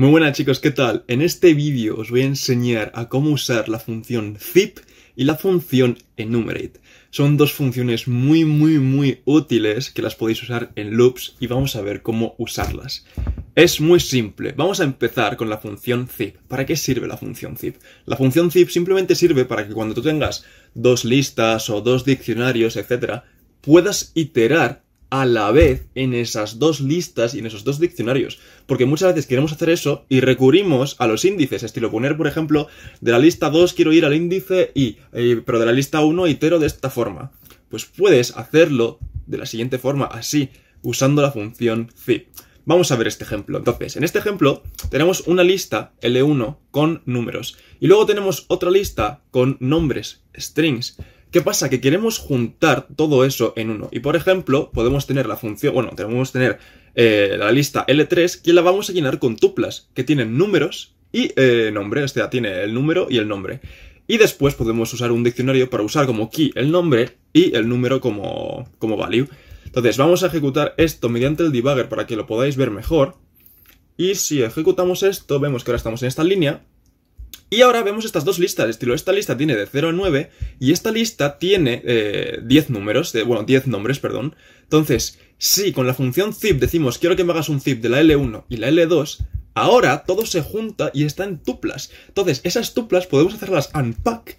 Muy buenas chicos, ¿qué tal? En este vídeo os voy a enseñar a cómo usar la función zip y la función enumerate. Son dos funciones muy muy muy útiles que las podéis usar en loops y vamos a ver cómo usarlas. Es muy simple. Vamos a empezar con la función zip. ¿Para qué sirve la función zip? La función zip simplemente sirve para que cuando tú tengas dos listas o dos diccionarios, etc., puedas iterar a la vez en esas dos listas y en esos dos diccionarios. Porque muchas veces queremos hacer eso y recurrimos a los índices, estilo poner, por ejemplo, de la lista 2 quiero ir al índice y, eh, pero de la lista 1 itero de esta forma. Pues puedes hacerlo de la siguiente forma, así, usando la función zip. Vamos a ver este ejemplo. Entonces, en este ejemplo tenemos una lista L1 con números y luego tenemos otra lista con nombres, strings. ¿Qué pasa? Que queremos juntar todo eso en uno. Y por ejemplo, podemos tener la función, bueno, tenemos tener eh, la lista L3 que la vamos a llenar con tuplas que tienen números y eh, nombre, o sea, tiene el número y el nombre. Y después podemos usar un diccionario para usar como key el nombre y el número como, como value. Entonces vamos a ejecutar esto mediante el debugger para que lo podáis ver mejor. Y si ejecutamos esto, vemos que ahora estamos en esta línea y ahora vemos estas dos listas, estilo, esta lista tiene de 0 a 9 y esta lista tiene 10 eh, números, bueno, 10 nombres, perdón. Entonces, si con la función zip decimos quiero que me hagas un zip de la L1 y la L2, ahora todo se junta y está en tuplas. Entonces, esas tuplas podemos hacerlas unpack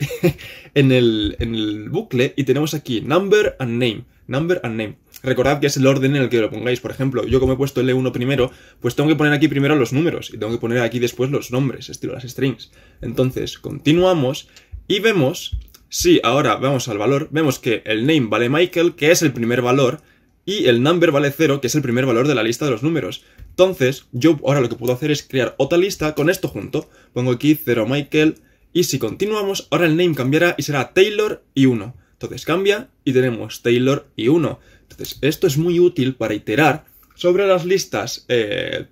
en, el, en el bucle y tenemos aquí number and name, number and name. Recordad que es el orden en el que lo pongáis. Por ejemplo, yo como he puesto L1 primero, pues tengo que poner aquí primero los números y tengo que poner aquí después los nombres, estilo las strings. Entonces, continuamos y vemos, si ahora vamos al valor, vemos que el name vale Michael, que es el primer valor, y el number vale 0, que es el primer valor de la lista de los números. Entonces, yo ahora lo que puedo hacer es crear otra lista con esto junto. Pongo aquí 0 Michael, y si continuamos, ahora el name cambiará y será Taylor y 1. Entonces cambia y tenemos Taylor y 1. Entonces esto es muy útil para iterar sobre las listas, eh,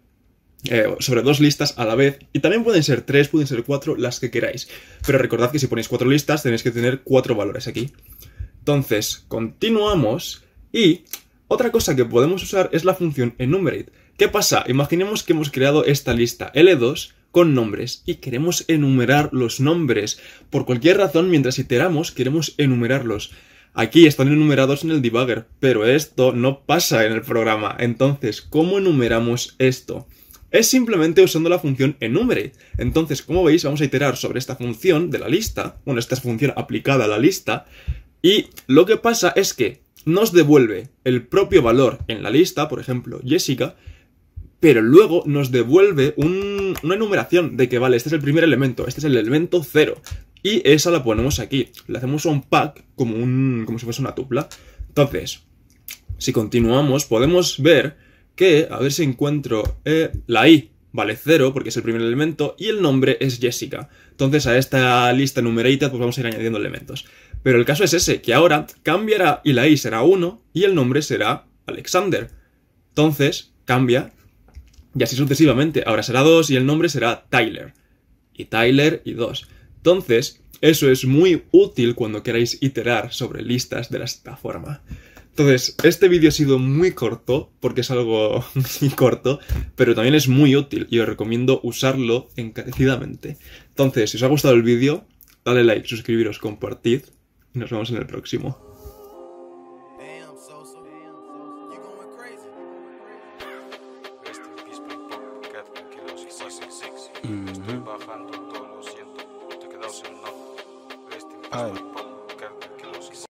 eh, sobre dos listas a la vez. Y también pueden ser tres, pueden ser cuatro, las que queráis. Pero recordad que si ponéis cuatro listas tenéis que tener cuatro valores aquí. Entonces continuamos y otra cosa que podemos usar es la función enumerate. ¿Qué pasa? Imaginemos que hemos creado esta lista L2 con nombres y queremos enumerar los nombres. Por cualquier razón, mientras iteramos, queremos enumerarlos. Aquí están enumerados en el debugger, pero esto no pasa en el programa. Entonces, ¿cómo enumeramos esto? Es simplemente usando la función enumerate Entonces, como veis, vamos a iterar sobre esta función de la lista, bueno, esta es función aplicada a la lista, y lo que pasa es que nos devuelve el propio valor en la lista, por ejemplo, Jessica, pero luego nos devuelve una enumeración de que, vale, este es el primer elemento, este es el elemento 0, Y esa la ponemos aquí. Le hacemos un pack como, un, como si fuese una tupla. Entonces, si continuamos, podemos ver que, a ver si encuentro eh, la i, vale 0 porque es el primer elemento y el nombre es Jessica. Entonces a esta lista numerita pues vamos a ir añadiendo elementos. Pero el caso es ese, que ahora cambiará y la i será 1 y el nombre será Alexander. Entonces cambia y así sucesivamente. Ahora será 2 y el nombre será Tyler. Y Tyler y 2. Entonces, eso es muy útil cuando queráis iterar sobre listas de esta forma. Entonces, este vídeo ha sido muy corto, porque es algo muy corto, pero también es muy útil y os recomiendo usarlo encarecidamente. Entonces, si os ha gustado el vídeo, dale like, suscribiros, compartid y nos vemos en el próximo. Estoy bajando todo, lo siento. Te he quedado sin nada. Este